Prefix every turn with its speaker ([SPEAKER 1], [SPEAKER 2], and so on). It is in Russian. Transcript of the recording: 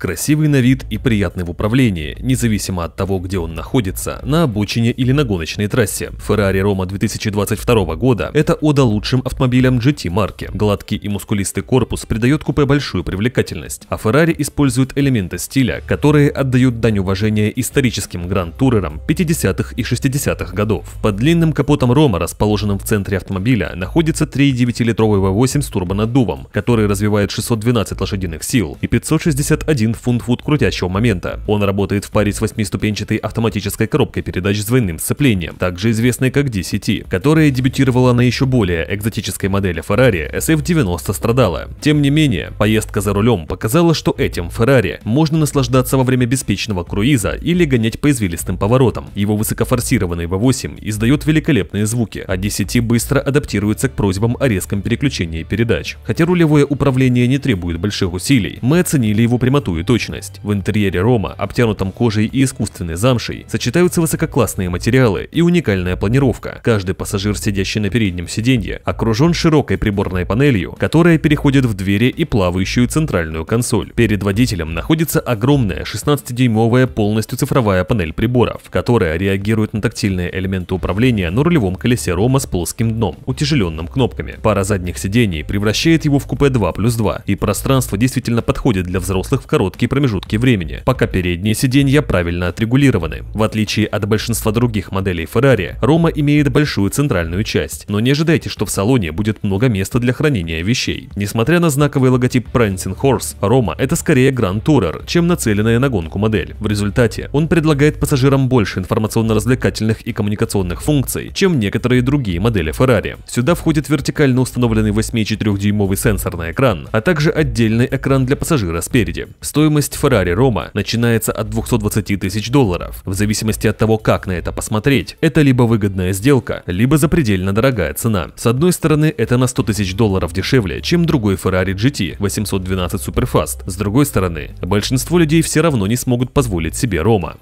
[SPEAKER 1] Красивый на вид и приятный в управлении, независимо от того, где он находится, на обочине или на гоночной трассе. Ferrari Roma 2022 года – это ода лучшим автомобилям GT марки. Гладкий и мускулистый корпус придает купе большую привлекательность, а Ferrari использует элементы стиля, которые отдают дань уважения историческим гранд-турерам 50-х и 60-х годов. Под длинным капотом Рома, расположенным в центре автомобиля, находится 3,9-литровый V8 с турбонаддувом, который развивает 612 лошадиных сил и 561 магазин FunFood крутящего момента. Он работает в паре с восьмиступенчатой автоматической коробкой передач с двойным сцеплением, также известной как DCT, которая дебютировала на еще более экзотической модели Ferrari SF90 страдала. Тем не менее, поездка за рулем показала, что этим Ferrari можно наслаждаться во время беспечного круиза или гонять по извилистым поворотам. Его высокофорсированный V8 издает великолепные звуки, а DCT быстро адаптируется к просьбам о резком переключении передач. Хотя рулевое управление не требует больших усилий, мы оценили его прямоту высокую точность. В интерьере Рома, обтянутом кожей и искусственной замшей, сочетаются высококлассные материалы и уникальная планировка. Каждый пассажир, сидящий на переднем сиденье, окружен широкой приборной панелью, которая переходит в двери и плавающую центральную консоль. Перед водителем находится огромная 16-дюймовая полностью цифровая панель приборов, которая реагирует на тактильные элементы управления на рулевом колесе Рома с плоским дном, утяжеленным кнопками. Пара задних сидений превращает его в купе 2 плюс 2, и пространство действительно подходит для взрослых в коротком короткие промежутки времени, пока передние сиденья правильно отрегулированы. В отличие от большинства других моделей Ferrari, Roma имеет большую центральную часть, но не ожидайте, что в салоне будет много места для хранения вещей. Несмотря на знаковый логотип Prancing Horse, Roma это скорее Grand Tourer, чем нацеленная на гонку модель. В результате он предлагает пассажирам больше информационно-развлекательных и коммуникационных функций, чем некоторые другие модели Ferrari. Сюда входит вертикально установленный 8,4-дюймовый сенсорный экран, а также отдельный экран для пассажира спереди. Стоимость Ferrari Roma начинается от 220 тысяч долларов. В зависимости от того, как на это посмотреть, это либо выгодная сделка, либо запредельно дорогая цена. С одной стороны, это на 100 тысяч долларов дешевле, чем другой Ferrari GT 812 Superfast. С другой стороны, большинство людей все равно не смогут позволить себе Рома.